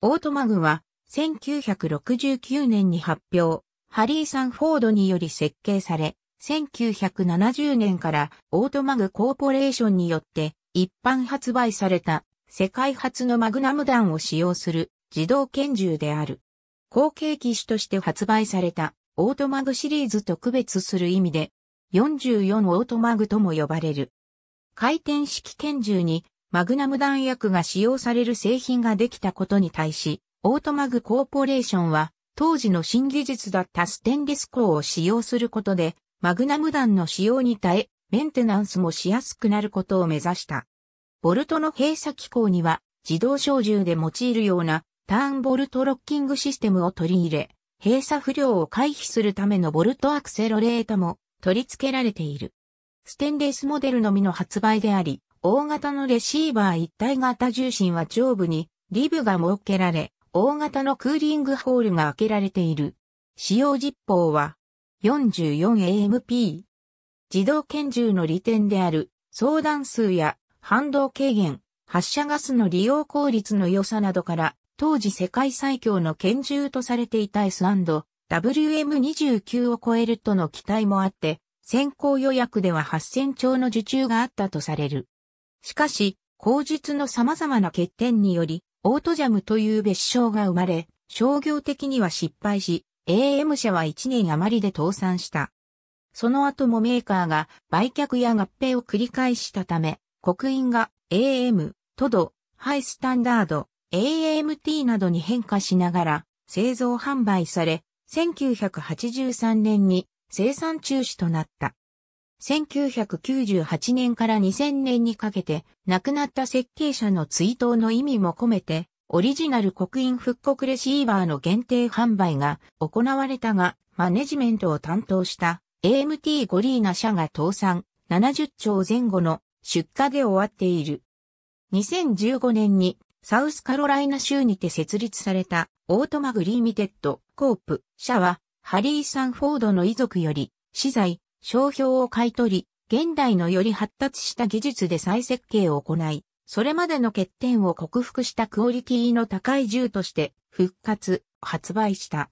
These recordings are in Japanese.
オートマグは1969年に発表、ハリー・サンフォードにより設計され、1970年からオートマグコーポレーションによって一般発売された世界初のマグナム弾を使用する自動拳銃である。後継機種として発売されたオートマグシリーズと区別する意味で44オートマグとも呼ばれる。回転式拳銃にマグナム弾薬が使用される製品ができたことに対し、オートマグコーポレーションは、当時の新技術だったステンレス鋼を使用することで、マグナム弾の使用に耐え、メンテナンスもしやすくなることを目指した。ボルトの閉鎖機構には、自動小銃で用いるようなターンボルトロッキングシステムを取り入れ、閉鎖不良を回避するためのボルトアクセロレータも取り付けられている。ステンレスモデルのみの発売であり、大型のレシーバー一体型重心は上部にリブが設けられ、大型のクーリングホールが開けられている。使用実報は 44AMP。自動拳銃の利点である相談数や反動軽減、発射ガスの利用効率の良さなどから、当時世界最強の拳銃とされていた S&WM29 を超えるとの期待もあって、先行予約では8000丁の受注があったとされる。しかし、口述の様々な欠点により、オートジャムという別称が生まれ、商業的には失敗し、AM 社は1年余りで倒産した。その後もメーカーが売却や合併を繰り返したため、刻印が AM、トド、ハイスタンダード、AMT などに変化しながら製造販売され、1983年に生産中止となった。1998年から2000年にかけて亡くなった設計者の追悼の意味も込めて、オリジナル刻印復刻レシーバーの限定販売が行われたが、マネジメントを担当した AMT ゴリーナ社が倒産70兆前後の出荷で終わっている。2015年にサウスカロライナ州にて設立されたオートマグリーミテッドコープ社はハリー・サンフォードの遺族より資材、商標を買い取り、現代のより発達した技術で再設計を行い、それまでの欠点を克服したクオリティの高い銃として復活、発売した。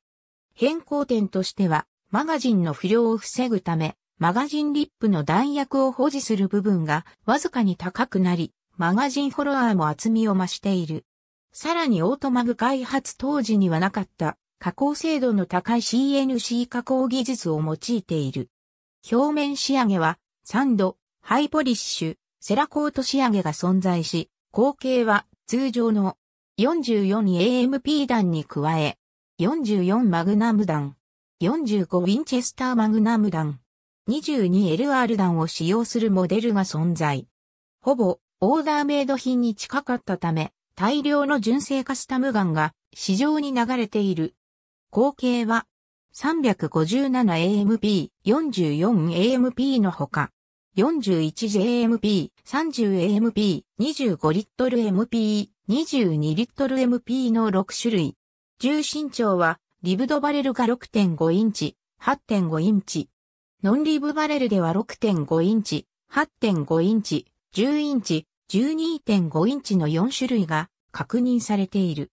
変更点としては、マガジンの不良を防ぐため、マガジンリップの弾薬を保持する部分がわずかに高くなり、マガジンフォロワーも厚みを増している。さらにオートマグ開発当時にはなかった加工精度の高い CNC 加工技術を用いている。表面仕上げは、サンド、ハイポリッシュ、セラコート仕上げが存在し、後継は通常の 44AMP 弾に加え、44マグナム弾、45ウィンチェスターマグナム弾、22LR 弾を使用するモデルが存在。ほぼオーダーメイド品に近かったため、大量の純正カスタムガンが市場に流れている。後継は 357AMP44AMP のほか、41JMP、30AMP、25リットル MP、22リットル MP の6種類。重心長は、リブドバレルが6.5インチ、8.5インチ。ノンリブバレルでは6.5インチ、8.5インチ、10インチ、12.5インチの4種類が確認されている。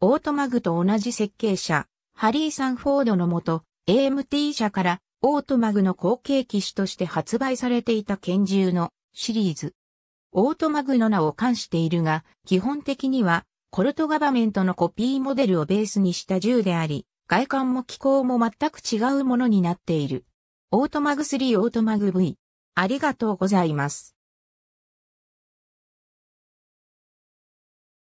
オートマグと同じ設計者、ハリー・サンフォードのもと、AMT 社からオートマグの後継機種として発売されていた拳銃のシリーズ。オートマグの名を冠しているが、基本的にはコルトガバメントのコピーモデルをベースにした銃であり、外観も機構も全く違うものになっている。オートマグ3オートマグ V。ありがとうございます。